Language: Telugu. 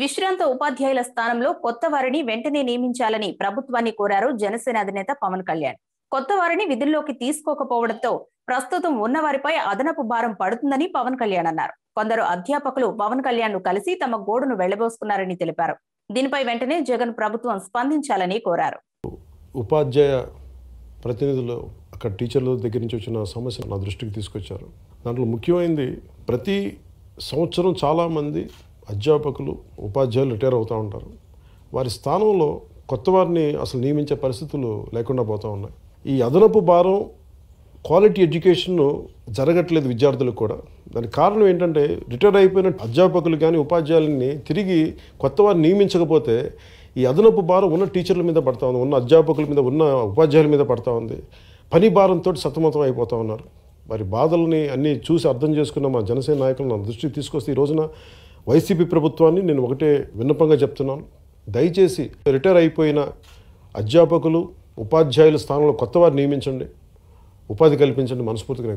విశ్రాంత ఉపాధ్యాయుల స్థానంలో కొత్త వారిని వెంటనే నియమించాలని ప్రభుత్వాన్ని కోరారు జనసేన అధినేత పవన్ కళ్యాణ్ కొత్త వారిని విధుల్లోకి తీసుకోకపోవడంతో ప్రస్తుతం ఉన్న వారిపై అదనపు భారం పడుతుందని పవన్ కళ్యాణ్ అన్నారు కొందరు అధ్యాపకులు పవన్ కళ్యాణ్ ను కలిసి తమ గోడును వెళ్లబోసుకున్నారని తెలిపారు దీనిపై వెంటనే జగన్ ప్రభుత్వం స్పందించాలని కోరారు ఉపాధ్యాయ ప్రతినిధులు అక్కడ టీచర్ల దగ్గర నుంచి వచ్చిన సమస్య నా దృష్టికి తీసుకొచ్చారు దాంట్లో ముఖ్యమైనది ప్రతి సంవత్సరం చాలామంది అధ్యాపకులు ఉపాధ్యాయులు రిటైర్ అవుతూ ఉంటారు వారి స్థానంలో కొత్త వారిని అసలు నియమించే పరిస్థితులు లేకుండా పోతూ ఉన్నాయి ఈ అదనపు భారం క్వాలిటీ ఎడ్యుకేషన్ జరగట్లేదు విద్యార్థులకు కూడా దానికి కారణం ఏంటంటే రిటైర్ అయిపోయిన అధ్యాపకులు కానీ ఉపాధ్యాయులని తిరిగి కొత్త వారిని నియమించకపోతే ఈ అదనపు భారం ఉన్న టీచర్ల మీద పడతా ఉంది ఉన్న అధ్యాపకుల మీద ఉన్న ఉపాధ్యాయుల మీద పడతా ఉంది పని భారంతో సతమతం అయిపోతూ ఉన్నారు వారి బాధల్ని అన్నీ చూసి అర్థం చేసుకున్న మా జనసేన నాయకులను దృష్టికి తీసుకొస్తే ఈ రోజున వైసీపీ ప్రభుత్వాన్ని నేను ఒకటే విన్నపంగా చెప్తున్నాను దయచేసి రిటైర్ అయిపోయిన అధ్యాపకులు ఉపాధ్యాయుల స్థానంలో కొత్త వారు నియమించండి ఉపాధి కల్పించండి మనస్ఫూర్తిగా